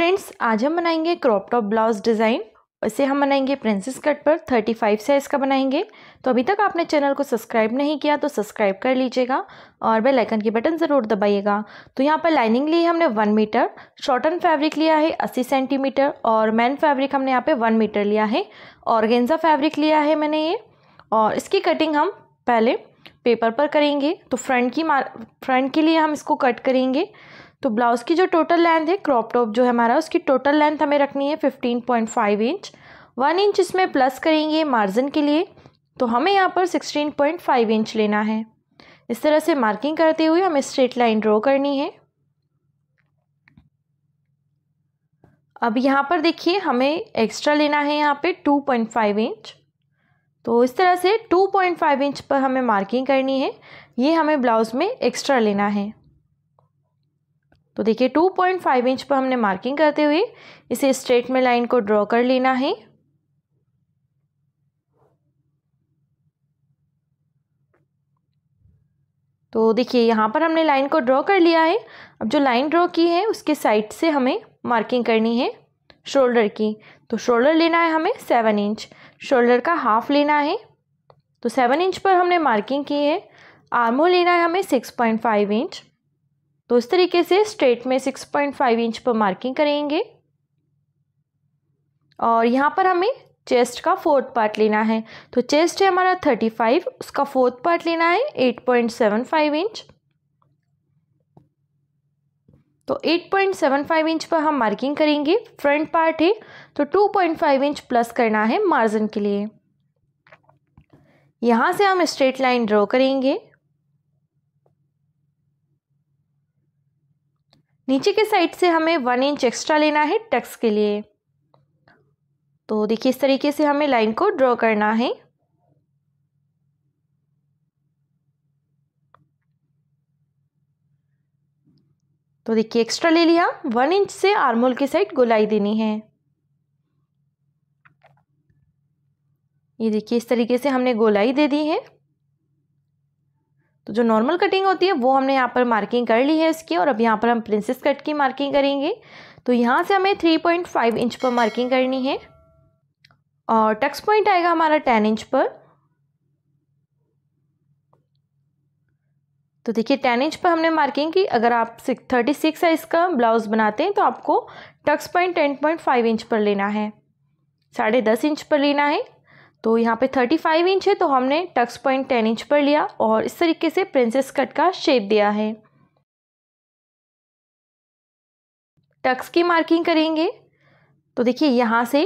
friends आज हम बनाएंगे क्रॉप टॉप ब्लाउज डिज़ाइन इसे हम बनाएंगे प्रिंसेस कट पर 35 साइज़ का बनाएंगे तो अभी तक आपने चैनल को सब्सक्राइब नहीं किया तो सब्सक्राइब कर लीजिएगा और बेल आइकन की बटन ज़रूर दबाइएगा तो यहाँ पर लाइनिंग ली हमने वन मीटर शॉर्टन फैब्रिक लिया है अस्सी सेंटीमीटर और मैन फैब्रिक हमने यहाँ पे वन मीटर लिया है और गेंजा फैब्रिक लिया है मैंने ये और इसकी कटिंग हम पहले पेपर पर करेंगे तो फ्रंट की फ्रंट के लिए हम इसको कट करेंगे तो ब्लाउज़ की जो टोटल लेंथ है क्रॉप टॉप जो है हमारा उसकी टोटल लेंथ हमें रखनी है fifteen point five inch one inch इसमें प्लस करेंगे मार्जिन के लिए तो हमें यहाँ पर सिक्सटीन पॉइंट फाइव इंच लेना है इस तरह से मार्किंग करते हुए हमें स्ट्रेट लाइन ड्रॉ करनी है अब यहाँ पर देखिए हमें एक्स्ट्रा लेना है यहाँ पे टू पॉइंट फाइव इंच तो इस तरह से टू पॉइंट फाइव इंच पर हमें मार्किंग करनी है ये हमें ब्लाउज़ में एक्स्ट्रा लेना है तो देखिए 2.5 इंच पर हमने मार्किंग करते हुए इसे स्ट्रेट में लाइन को ड्रॉ कर लेना है तो देखिए यहाँ पर हमने लाइन को ड्रॉ कर लिया है अब जो लाइन ड्रॉ की है उसके साइड से हमें मार्किंग करनी है शोल्डर की तो शोल्डर लेना है हमें सेवन इंच शोल्डर का हाफ लेना है तो सेवन इंच पर हमने मार्किंग की है आर्मो लेना है हमें सिक्स पॉइंट फाइव इंच तो इस तरीके से स्ट्रेट में 6.5 इंच पर मार्किंग करेंगे और यहाँ पर हमें चेस्ट का फोर्थ पार्ट लेना है तो चेस्ट है हमारा 35 उसका फोर्थ पार्ट लेना है 8.75 इंच तो 8.75 इंच पर हम मार्किंग करेंगे फ्रंट पार्ट है तो 2.5 इंच प्लस करना है मार्जिन के लिए यहाँ से हम स्ट्रेट लाइन ड्रॉ करेंगे नीचे के साइड से हमें वन इंच एक्स्ट्रा लेना है टक्स के लिए तो देखिए इस तरीके से हमें लाइन को ड्रॉ करना है तो देखिए एक्स्ट्रा ले लिया वन इंच से आर्मोल की साइड गोलाई देनी है ये देखिए इस तरीके से हमने गोलाई दे दी है तो जो नॉर्मल कटिंग होती है वो हमने यहाँ पर मार्किंग कर ली है इसकी और अब यहाँ पर हम प्रिंसेस कट की मार्किंग करेंगे तो यहाँ से हमें थ्री पॉइंट फाइव इंच पर मार्किंग करनी है और टक्स पॉइंट आएगा हमारा टेन इंच पर तो देखिए टेन इंच पर हमने मार्किंग की अगर आप थर्टी सिक्स साइज का ब्लाउज़ बनाते हैं तो आपको tucks point ten point five inch पर लेना है साढ़े दस इंच पर लेना है तो यहाँ पे 35 इंच है तो हमने टक्स पॉइंट 10 इंच पर लिया और इस तरीके से प्रिंसेस कट का शेप दिया है टक्स की मार्किंग करेंगे तो देखिए यहाँ से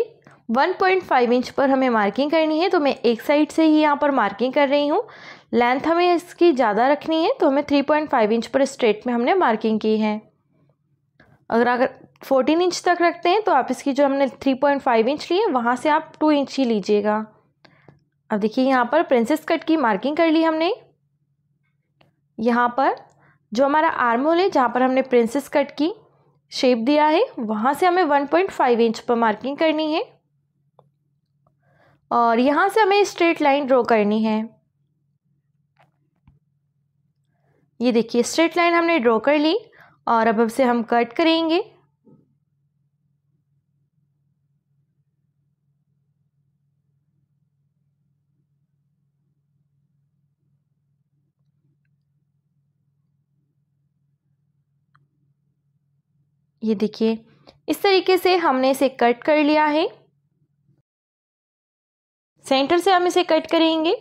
1.5 इंच पर हमें मार्किंग करनी है तो मैं एक साइड से ही यहाँ पर मार्किंग कर रही हूँ लेंथ हमें इसकी ज़्यादा रखनी है तो हमें 3.5 इंच पर स्ट्रेट में हमने मार्किंग की है अगर अगर 14 इंच तक रखते हैं तो आप इसकी जो हमने 3.5 इंच ली है वहाँ से आप 2 इंच ही लीजिएगा अब देखिए यहाँ पर प्रिंसेस कट की मार्किंग कर ली हमने यहाँ पर जो हमारा आर्म होल है जहाँ पर हमने प्रिंसेस कट की शेप दिया है वहाँ से हमें 1.5 इंच पर मार्किंग करनी है और यहाँ से हमें स्ट्रेट लाइन ड्रॉ करनी है ये देखिए स्ट्रेट लाइन हमने ड्रॉ कर ली और अब अब से हम कट करेंगे ये देखिए इस तरीके से हमने इसे कट कर लिया है सेंटर से हम इसे कट करेंगे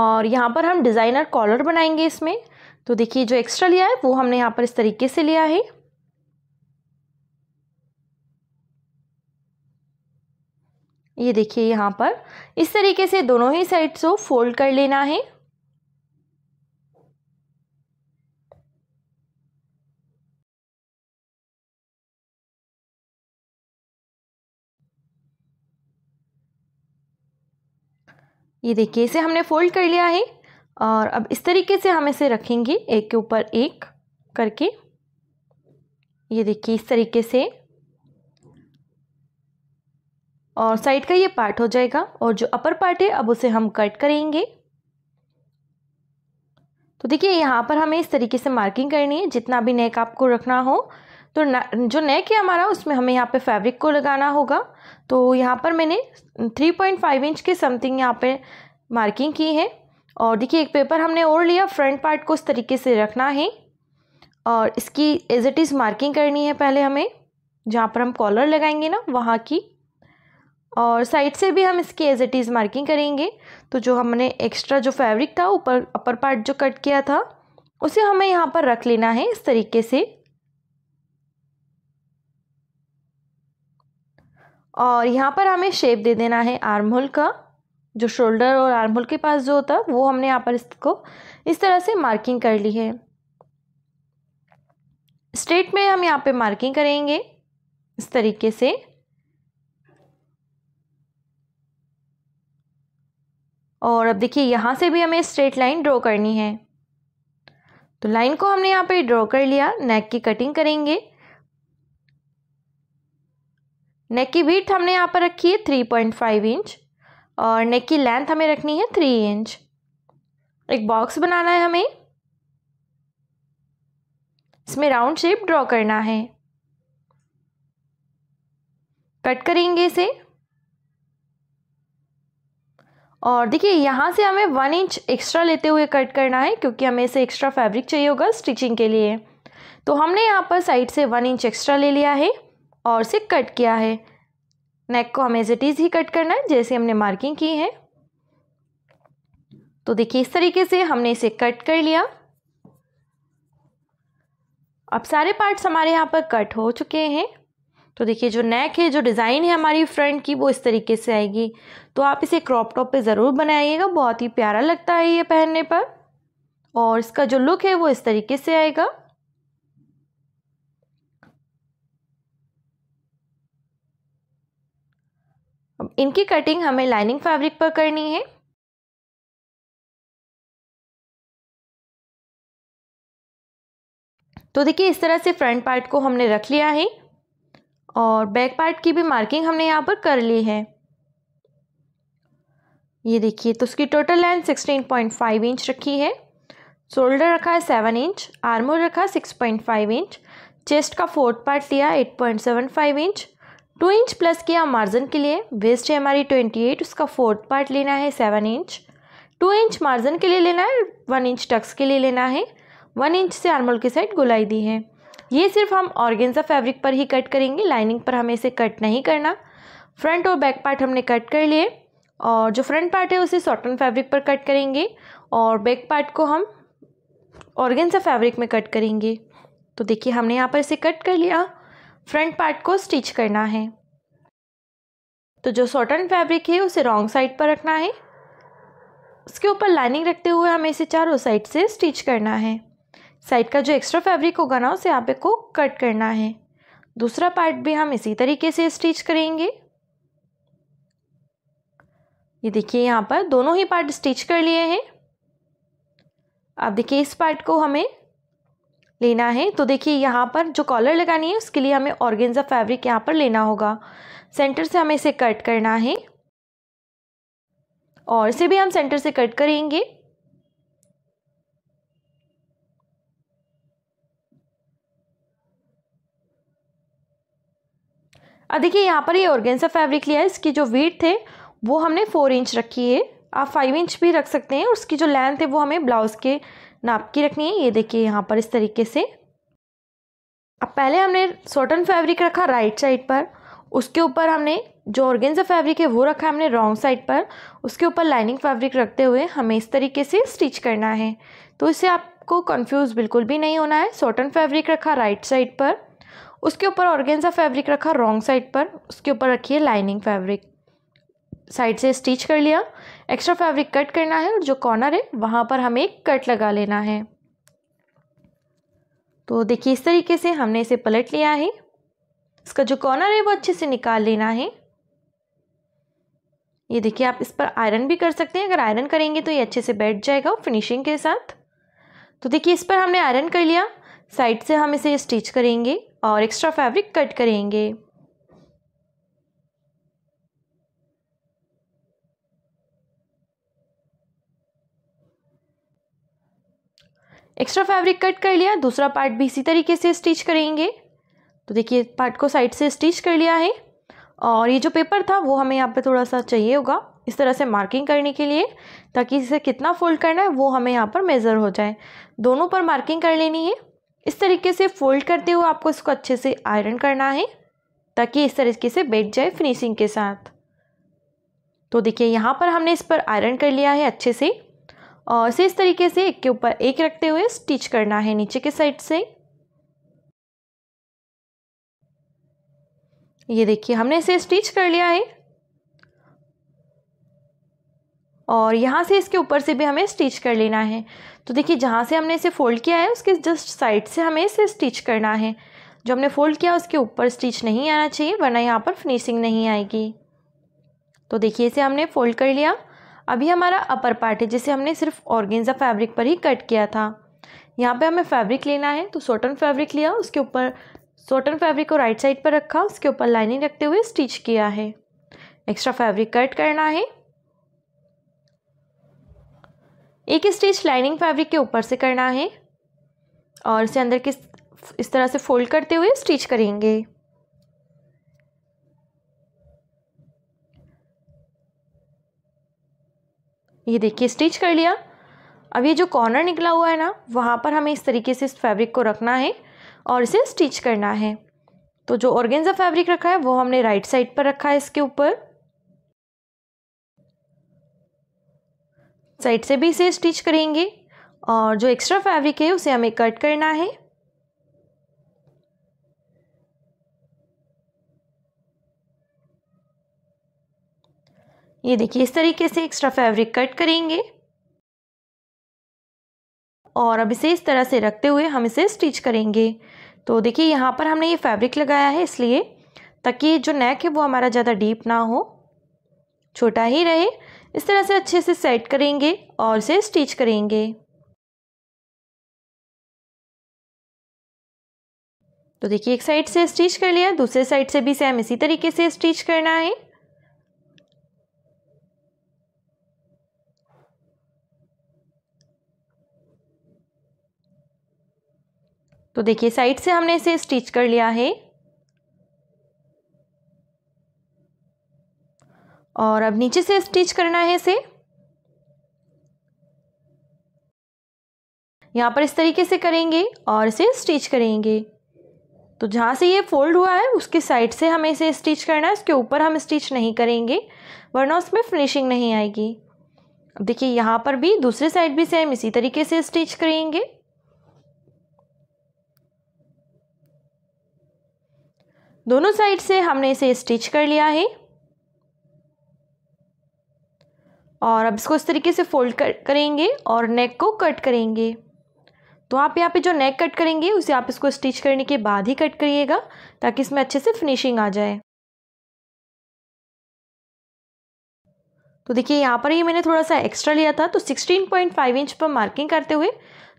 और यहाँ पर हम डिज़ाइनर कॉलर बनाएंगे इसमें तो देखिए जो एक्स्ट्रा लिया है वो हमने यहाँ पर इस तरीके से लिया है ये देखिए यहाँ पर इस तरीके से दोनों ही साइड्स को फोल्ड कर लेना है ये देखिए इसे हमने फोल्ड कर लिया है और अब इस तरीके से हम इसे रखेंगे एक के ऊपर एक करके ये देखिए इस तरीके से और साइड का ये पार्ट हो जाएगा और जो अपर पार्ट है अब उसे हम कट करेंगे तो देखिए यहाँ पर हमें इस तरीके से मार्किंग करनी है जितना भी नेक आपको रखना हो तो जो नेक है हमारा उसमें हमें यहाँ पे फैब्रिक को लगाना होगा तो यहाँ पर मैंने थ्री पॉइंट फाइव इंच के समथिंग यहाँ पे मार्किंग की है और देखिए एक पेपर हमने और लिया फ्रंट पार्ट को इस तरीके से रखना है और इसकी एज इट इज़ मार्किंग करनी है पहले हमें जहाँ पर हम कॉलर लगाएंगे ना वहाँ की और साइड से भी हम इसकी एज इट इज़ मार्किंग करेंगे तो जो हमने एक्स्ट्रा जो फैब्रिक था ऊपर अपर पार्ट जो कट किया था उसे हमें यहाँ पर रख लेना है इस तरीके से और यहाँ पर हमें शेप दे देना है आर्म होल का जो शोल्डर और आर्म होल के पास जो होता है वो हमने यहाँ पर इसको इस तरह से मार्किंग कर ली है स्ट्रेट में हम यहाँ पे मार्किंग करेंगे इस तरीके से और अब देखिए यहाँ से भी हमें स्ट्रेट लाइन ड्रॉ करनी है तो लाइन को हमने यहाँ पे ड्रॉ कर लिया नेक की कटिंग करेंगे नेक की वीथ हमने यहाँ पर रखी है थ्री पॉइंट फाइव इंच और नेक की लेंथ हमें रखनी है थ्री इंच एक बॉक्स बनाना है हमें इसमें राउंड शेप ड्रॉ करना है कट करेंगे इसे और देखिए यहाँ से हमें वन इंच एक्स्ट्रा लेते हुए कट करना है क्योंकि हमें इसे एक्स्ट्रा फैब्रिक चाहिए होगा स्टिचिंग के लिए तो हमने यहाँ पर साइड से वन इंच एक्स्ट्रा ले लिया है और से कट किया है नेक को हमें जटीज ही कट करना है जैसे हमने मार्किंग की है तो देखिए इस तरीके से हमने इसे कट कर लिया अब सारे पार्ट्स हमारे यहाँ पर कट हो चुके हैं तो देखिए जो नेक है जो डिज़ाइन है हमारी फ्रंट की वो इस तरीके से आएगी तो आप इसे क्रॉप टॉप पे ज़रूर बनाइएगा बहुत ही प्यारा लगता है ये पहनने पर और इसका जो लुक है वो इस तरीके से आएगा इनकी कटिंग हमें लाइनिंग फैब्रिक पर करनी है तो देखिए इस तरह से फ्रंट पार्ट को हमने रख लिया है और बैक पार्ट की भी मार्किंग हमने यहाँ पर कर ली है ये देखिए तो उसकी total length sixteen point five inch रखी है शोल्डर रखा है सेवन इंच आर्मोल रखा six point five inch chest का फोर्थ पार्ट लिया eight point seven five inch two inch plus किया मार्जिन के लिए वेस्ट है हमारी ट्वेंटी एट उसका फोर्थ पार्ट लेना है seven inch two inch margin के लिए लेना है वन इंच टक्स के लिए लेना है वन इंच से आर्मोल की साइड गुलाई दी है ये सिर्फ हम ऑर्गेंजा फैब्रिक पर ही कट करेंगे लाइनिंग पर हमें इसे कट नहीं करना फ्रंट और बैक पार्ट हमने कट कर लिए और जो फ्रंट पार्ट है उसे सॉटन फैब्रिक पर कट करेंगे और बैक पार्ट को हम ऑर्गेंजा फैब्रिक में कट करेंगे तो देखिए हमने यहाँ पर इसे कट कर लिया फ्रंट पार्ट को स्टिच करना है तो जो सॉटन फैब्रिक है उसे रॉन्ग साइड पर रखना है उसके ऊपर लाइनिंग रखते हुए हमें इसे चारों साइड से स्टिच करना है साइड का जो एक्स्ट्रा फैब्रिक होगा ना उसे आप को कट करना है दूसरा पार्ट भी हम इसी तरीके से स्टिच करेंगे ये देखिए यहाँ पर दोनों ही पार्ट स्टिच कर लिए हैं अब देखिए इस पार्ट को हमें लेना है तो देखिए यहाँ पर जो कॉलर लगानी है उसके लिए हमें ऑर्गेंजा फैब्रिक यहाँ पर लेना होगा सेंटर से हमें इसे कट करना है और इसे भी हम सेंटर से कट करेंगे अब देखिए यहाँ पर ये यह फैब्रिक लिया है इसकी जो वीट है वो हमने फोर इंच रखी है आप फाइव इंच भी रख सकते हैं उसकी जो लेंथ है वो हमें ब्लाउज़ के नाप की रखनी है ये देखिए यहाँ पर इस तरीके से अब पहले हमने सॉटन फैब्रिक रखा राइट साइड पर उसके ऊपर हमने जो ऑर्गेन्जा फैब्रिक है वो रखा हमने रॉन्ग साइड पर उसके ऊपर लाइनिंग फैब्रिक रखते हुए हमें इस तरीके से स्टिच करना है तो इससे आपको कंफ्यूज बिल्कुल भी नहीं होना है सॉटन फैब्रिक रखा राइट साइड पर उसके ऊपर ऑर्गेन्जा फैब्रिक रखा रॉन्ग साइड पर उसके ऊपर रखिए लाइनिंग फैब्रिक साइड से स्टिच कर लिया एक्स्ट्रा फैब्रिक कट करना है और जो कॉर्नर है वहाँ पर हमें एक कट लगा लेना है तो देखिए इस तरीके से हमने इसे पलट लिया है इसका जो कॉर्नर है वो अच्छे से निकाल लेना है ये देखिए आप इस पर आयरन भी कर सकते हैं अगर आयरन करेंगे तो ये अच्छे से बैठ जाएगा फिनिशिंग के साथ तो देखिए इस पर हमने आयरन कर लिया साइड से हम इसे स्टिच करेंगे और एक्स्ट्रा फैब्रिक कट करेंगे एक्स्ट्रा फैब्रिक कट कर लिया दूसरा पार्ट भी इसी तरीके से स्टिच करेंगे तो देखिए पार्ट को साइड से स्टिच कर लिया है और ये जो पेपर था वो हमें यहाँ पे थोड़ा सा चाहिए होगा इस तरह से मार्किंग करने के लिए ताकि इसे कितना फोल्ड करना है वो हमें यहाँ पर मेज़र हो जाए दोनों पर मार्किंग कर लेनी है इस तरीके से फोल्ड करते हुए आपको इसको अच्छे से आयरन करना है ताकि इस तरीके से बैठ जाए फिनिशिंग के साथ तो देखिए यहाँ पर हमने इस पर आयरन कर लिया है अच्छे से और इसे इस तरीके से एक के ऊपर एक रखते हुए स्टिच करना है नीचे के साइड से ये देखिए हमने इसे स्टिच कर लिया है और यहाँ से इसके ऊपर से भी हमें स्टिच कर लेना है तो देखिए जहाँ से हमने इसे फ़ोल्ड किया है उसके जस्ट साइड से हमें इसे स्टिच करना है जो हमने फ़ोल्ड किया उसके ऊपर स्टिच नहीं आना चाहिए वरना यहाँ पर फिनिशिंग नहीं आएगी तो देखिए इसे हमने फ़ोल्ड कर लिया अभी हमारा अपर पार्ट है जिसे हमने सिर्फ ऑर्गेंजा फैब्रिक पर ही कट किया था यहाँ पे हमें फैब्रिक लेना है तो सोटन फैब्रिक लिया उसके ऊपर सोटन फैब्रिक को राइट साइड पर रखा उसके ऊपर लाइनिंग रखते हुए स्टिच किया है एक्स्ट्रा फैब्रिक कट करना है एक स्टिच लाइनिंग फैब्रिक के ऊपर से करना है और इसे अंदर किस इस तरह से फोल्ड करते हुए स्टिच करेंगे ये देखिए स्टिच कर लिया अब ये जो कॉर्नर निकला हुआ है ना वहाँ पर हमें इस तरीके से इस फैब्रिक को रखना है और इसे स्टिच करना है तो जो ऑर्गेंजा फैब्रिक रखा है वो हमने राइट साइड पर रखा है इसके ऊपर साइड से भी इसे स्टिच करेंगे और जो एक्स्ट्रा फैब्रिक है उसे हमें कट करना है ये देखिए इस तरीके से एक्स्ट्रा फैब्रिक कट करेंगे और अब इसे इस तरह से रखते हुए हम इसे स्टिच करेंगे तो देखिए यहाँ पर हमने ये फैब्रिक लगाया है इसलिए ताकि जो नेक है वो हमारा ज़्यादा डीप ना हो छोटा ही रहे इस तरह से अच्छे से सेट करेंगे और इसे स्टिच करेंगे तो देखिए एक साइड से स्टिच कर लिया दूसरे साइड से भी सेम इसी तरीके से स्टिच करना है तो देखिए साइड से हमने इसे स्टिच कर लिया है और अब नीचे से स्टिच करना है इसे यहाँ पर इस तरीके से करेंगे और इसे स्टिच करेंगे तो जहाँ से ये फोल्ड हुआ है उसके साइड से हमें इसे स्टिच करना है इसके ऊपर हम स्टिच नहीं करेंगे वरना उसमें फिनिशिंग नहीं आएगी अब देखिए यहाँ पर भी दूसरे साइड भी सेम इसी तरीके से स्टिच करेंगे दोनों साइड से हमने इसे स्टिच कर लिया है और अब इसको इस तरीके से फोल्ड कर करेंगे और नेक को कट करेंगे तो आप यहाँ पे जो नेक कट करेंगे उसे आप इसको स्टिच करने के बाद ही कट करिएगा ताकि इसमें अच्छे से फिनिशिंग आ जाए तो देखिए यहाँ पर ही मैंने थोड़ा सा एक्स्ट्रा लिया था तो 16.5 इंच पर मार्किंग करते हुए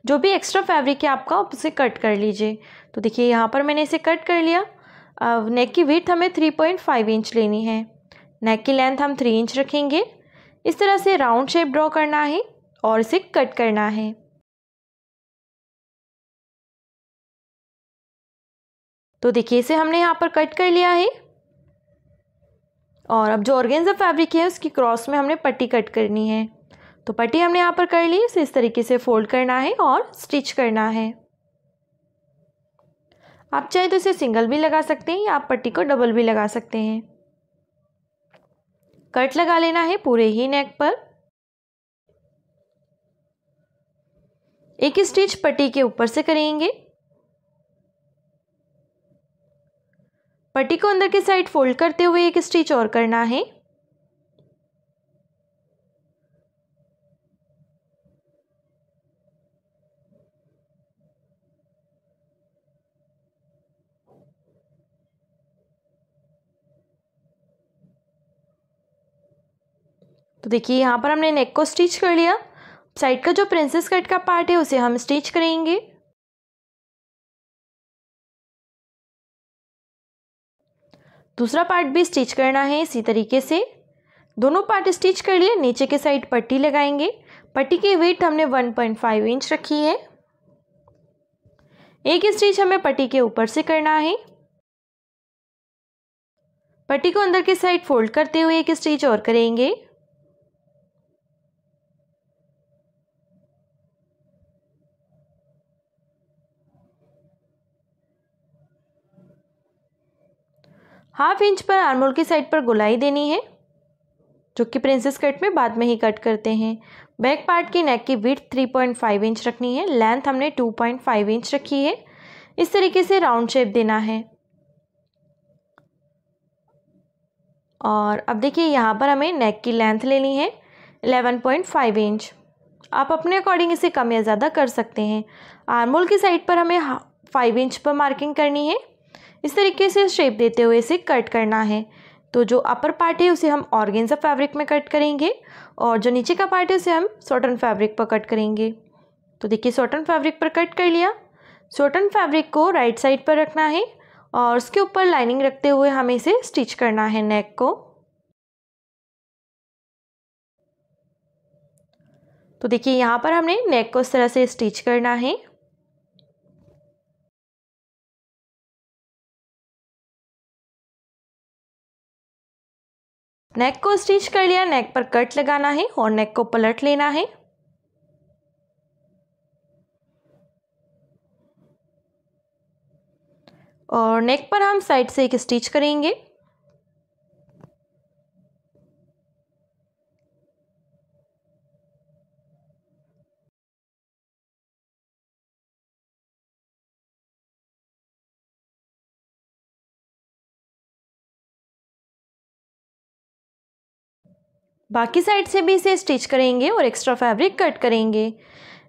जो भी एक्स्ट्रा फैब्रिक है आपका आप उसे कट कर लीजिए तो देखिए यहाँ पर मैंने इसे कट कर लिया अब नेक की विथ हमें थ्री पॉइंट फाइव इंच लेनी है नेक की लेंथ हम थ्री इंच रखेंगे इस तरह से राउंड शेप ड्रॉ करना है और इसे कट करना है तो देखिए इसे हमने यहाँ पर कट कर लिया है और अब जो ऑर्गेन्जा फैब्रिक है उसकी क्रॉस में हमने पट्टी कट करनी है तो पट्टी हमने यहाँ पर कर ली इसे इस तरीके से फोल्ड करना है और स्टिच करना है आप चाहे तो इसे सिंगल भी लगा सकते हैं या आप पट्टी को डबल भी लगा सकते हैं कट लगा लेना है पूरे ही नेक पर एक स्टिच पट्टी के ऊपर से करेंगे पट्टी को अंदर के साइड फोल्ड करते हुए एक स्टिच और करना है तो देखिए यहाँ पर हमने नेक को स्टिच कर लिया साइड का जो प्रिंसेस कट का पार्ट है उसे हम स्टिच करेंगे दूसरा पार्ट भी स्टिच करना है इसी तरीके से दोनों पार्ट स्टिच कर लिए नीचे के साइड पट्टी लगाएंगे पट्टी की वेट हमने 1.5 इंच रखी है एक स्टिच हमें पट्टी के ऊपर से करना है पट्टी को अंदर के साइड फोल्ड करते हुए एक स्टिच और करेंगे हाफ इंच पर आर्मोल की साइड पर गुलाई देनी है जो कि प्रिंसेस कट में बाद में ही कट करते हैं बैक पार्ट की नेक की विथ 3.5 इंच रखनी है लेंथ हमने 2.5 इंच रखी है इस तरीके से राउंड शेप देना है और अब देखिए यहाँ पर हमें नेक की लेंथ लेनी है 11.5 इंच आप अपने अकॉर्डिंग इसे कम या ज़्यादा कर सकते हैं आर्मोल की साइड पर हमें फाइव इंच पर मार्किंग करनी है इस तरीके से शेप देते हुए इसे कट करना है तो जो अपर पार्ट है उसे हम ऑर्गेंजा फैब्रिक में कट करेंगे और जो नीचे का पार्ट है उसे हम सॉटन फैब्रिक पर कट करेंगे तो देखिए सॉटन फैब्रिक पर कट कर लिया सॉटन फैब्रिक को राइट साइड पर रखना है और उसके ऊपर लाइनिंग रखते हुए हमें इसे स्टिच करना है नेक को तो देखिए यहाँ पर हमने नेक को इस तरह से स्टिच करना है नेक को स्टिच कर लिया नेक पर कट लगाना है और नेक को पलट लेना है और नेक पर हम साइड से एक स्टिच करेंगे बाकी साइड से भी इसे स्टिच करेंगे और एक्स्ट्रा फैब्रिक कट करेंगे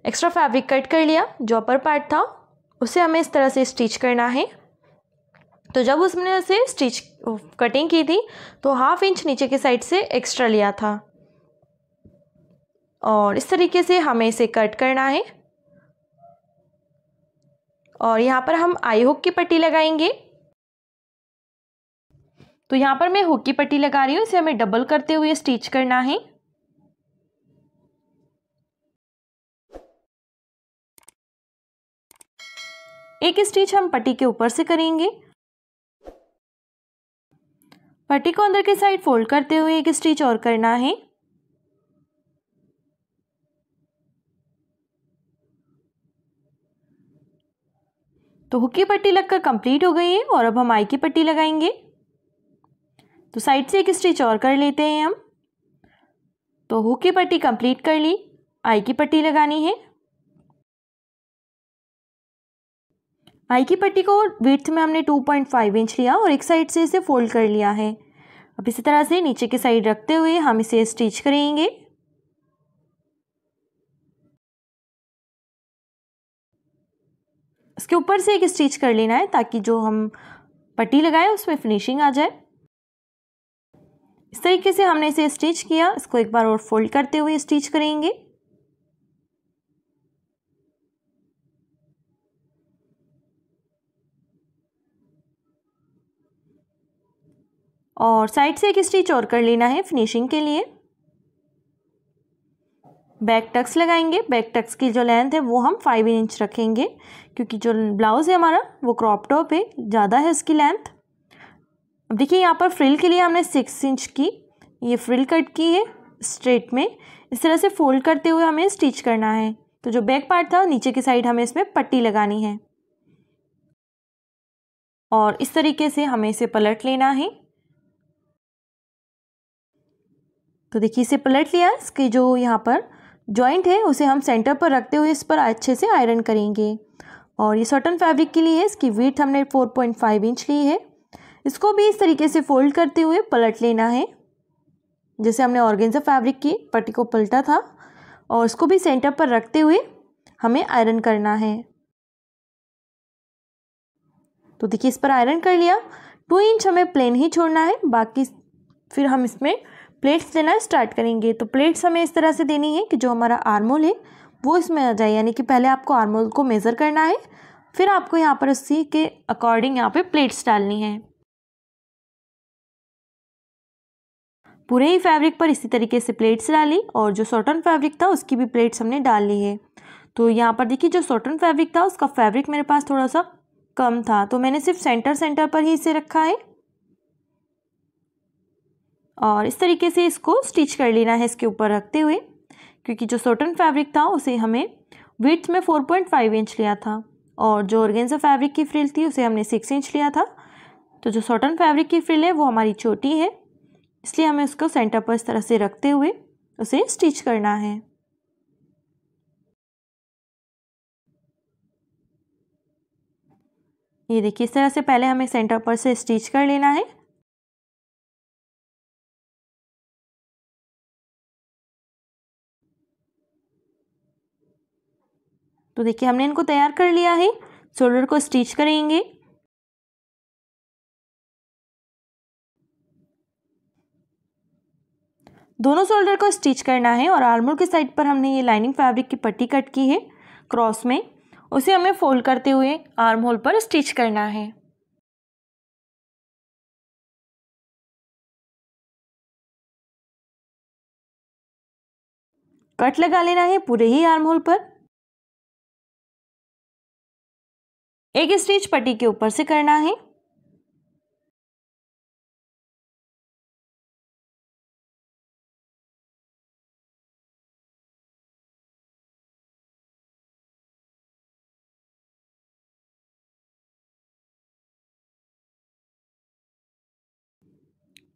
एक्स्ट्रा फैब्रिक कट कर लिया जो अपर पार्ट था उसे हमें इस तरह से स्टिच करना है तो जब उसने उसे स्टिच कटिंग की थी तो हाफ इंच नीचे की साइड से एक्स्ट्रा लिया था और इस तरीके से हमें इसे कट करना है और यहाँ पर हम आई हुक की पट्टी लगाएंगे तो यहाँ पर मैं हुक की पट्टी लगा रही हूँ इसे हमें डबल करते हुए स्टिच करना है एक स्टिच हम पट्टी के ऊपर से करेंगे पट्टी को अंदर के साइड फोल्ड करते हुए एक स्टिच और करना है तो हुक की पट्टी लगकर कंप्लीट हो गई है और अब हम आई की पट्टी लगाएंगे तो साइड से एक स्टिच और कर लेते हैं हम तो हु की पट्टी कंप्लीट कर ली आई की पट्टी लगानी है आई की पट्टी को विथ में हमने 2.5 इंच लिया और एक साइड से इसे फोल्ड कर लिया है अब इसी तरह से नीचे की साइड रखते हुए हम इसे स्टिच करेंगे इसके ऊपर से एक स्टिच कर लेना है ताकि जो हम पट्टी लगाए उसमें फिनिशिंग आ जाए इस तरीके से हमने इसे स्टिच किया इसको एक बार और फोल्ड करते हुए स्टिच करेंगे और साइड से एक स्टिच और कर लेना है फिनिशिंग के लिए बैक टक्स लगाएंगे बैक टक्स की जो लेंथ है वो हम फाइव इंच रखेंगे क्योंकि जो ब्लाउज़ है हमारा वो क्रॉप टॉप है ज़्यादा है उसकी लेंथ अब देखिए यहाँ पर फ्रिल के लिए हमने सिक्स इंच की ये फ्रिल कट की है स्ट्रेट में इस तरह से फोल्ड करते हुए हमें स्टिच करना है तो जो बैक पार्ट था नीचे की साइड हमें इसमें पट्टी लगानी है और इस तरीके से हमें इसे पलट लेना है तो देखिए इसे पलट लिया इसके जो यहाँ पर जॉइंट है उसे हम सेंटर पर रखते हुए इस पर अच्छे से आयरन करेंगे और ये सॉटन फैब्रिक के लिए है इसकी वीट हमने 4.5 इंच ली है इसको भी इस तरीके से फोल्ड करते हुए पलट लेना है जैसे हमने ऑर्गेंजा फैब्रिक की पट्टी को पलटा था और इसको भी सेंटर पर रखते हुए हमें आयरन करना है तो देखिए इस पर आयरन कर लिया टू इंच हमें प्लेन ही छोड़ना है बाकी फिर हम इसमें प्लेट्स देना स्टार्ट करेंगे तो प्लेट्स हमें इस तरह से देनी है कि जो हमारा आर्मोल है वो इसमें आ जाए यानी कि पहले आपको आर्मोल को मेज़र करना है फिर आपको यहाँ पर उसी के अकॉर्डिंग यहाँ पे प्लेट्स डालनी है पूरे ही फैब्रिक पर इसी तरीके से प्लेट्स डाली और जो सॉटन फैब्रिक था उसकी भी प्लेट्स हमने डाल ली है तो यहाँ पर देखिए जो सॉटन फैब्रिक था उसका फैब्रिक मेरे पास थोड़ा सा कम था तो मैंने सिर्फ सेंटर सेंटर पर ही इसे रखा है और इस तरीके से इसको स्टिच कर लेना है इसके ऊपर रखते हुए क्योंकि जो सॉटन फैब्रिक था उसे हमें विथ में फोर पॉइंट फाइव इंच लिया था और जो ऑर्गेंजा फैब्रिक की फ्रिल थी उसे हमने सिक्स इंच लिया था तो जो सॉटन फैब्रिक की फ्रिल है वो हमारी छोटी है इसलिए हमें उसको सेंटर पर इस तरह से रखते हुए उसे स्टिच करना है ये देखिए इस तरह से पहले हमें सेंटर पर से स्टिच कर लेना है तो देखिए हमने इनको तैयार कर लिया है शोल्डर को स्टिच करेंगे दोनों शोल्डर को स्टिच करना है और आर्मोर के साइड पर हमने ये लाइनिंग फैब्रिक की पट्टी कट की है क्रॉस में उसे हमें फोल्ड करते हुए आर्म होल पर स्टिच करना है कट लगा लेना है पूरे ही आर्म होल पर एक स्टिच पट्टी के ऊपर से करना है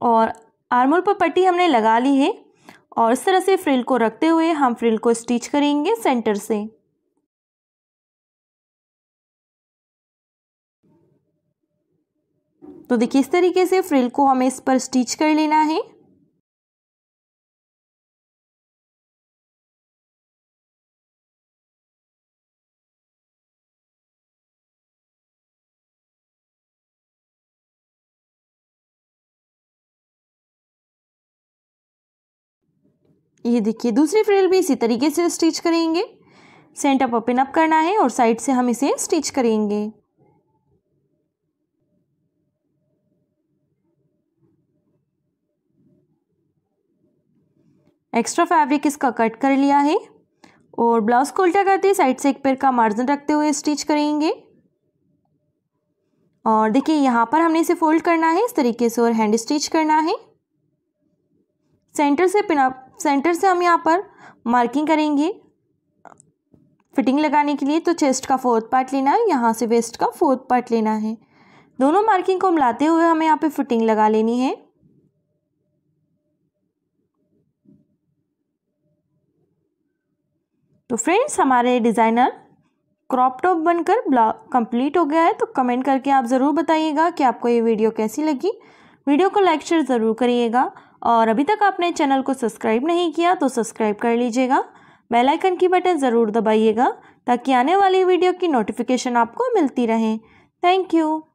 और आर्मोल पर पट्टी हमने लगा ली है और इस तरह से फ्रिल को रखते हुए हम फ्रिल को स्टिच करेंगे सेंटर से तो देखिए इस तरीके से फ्रिल को हमें इस पर स्टिच कर लेना है ये देखिए दूसरी फ्रिल भी इसी तरीके से स्टिच करेंगे सेंटर पर पिनअप करना है और साइड से हम इसे स्टिच करेंगे एक्स्ट्रा फैब्रिक इसका कट कर लिया है और ब्लाउज को उल्टा करते साइड से एक पैर का मार्जिन रखते हुए स्टिच करेंगे और देखिए यहाँ पर हमने इसे फोल्ड करना है इस तरीके से और हैंड स्टिच करना है सेंटर से पिनअप सेंटर से हम यहाँ पर मार्किंग करेंगे फिटिंग लगाने के लिए तो चेस्ट का फोर्थ पार्ट लेना है यहाँ से वेस्ट का फोर्थ पार्ट लेना है दोनों मार्किंग को मिलाते हुए हमें यहाँ पे फिटिंग लगा लेनी है तो फ्रेंड्स हमारे डिज़ाइनर क्रॉप टॉप बनकर ब्ला कंप्लीट हो गया है तो कमेंट करके आप ज़रूर बताइएगा कि आपको ये वीडियो कैसी लगी वीडियो को लाइक शेयर ज़रूर करिएगा और अभी तक आपने चैनल को सब्सक्राइब नहीं किया तो सब्सक्राइब कर लीजिएगा बेल आइकन की बटन ज़रूर दबाइएगा ताकि आने वाली वीडियो की नोटिफिकेशन आपको मिलती रहे थैंक यू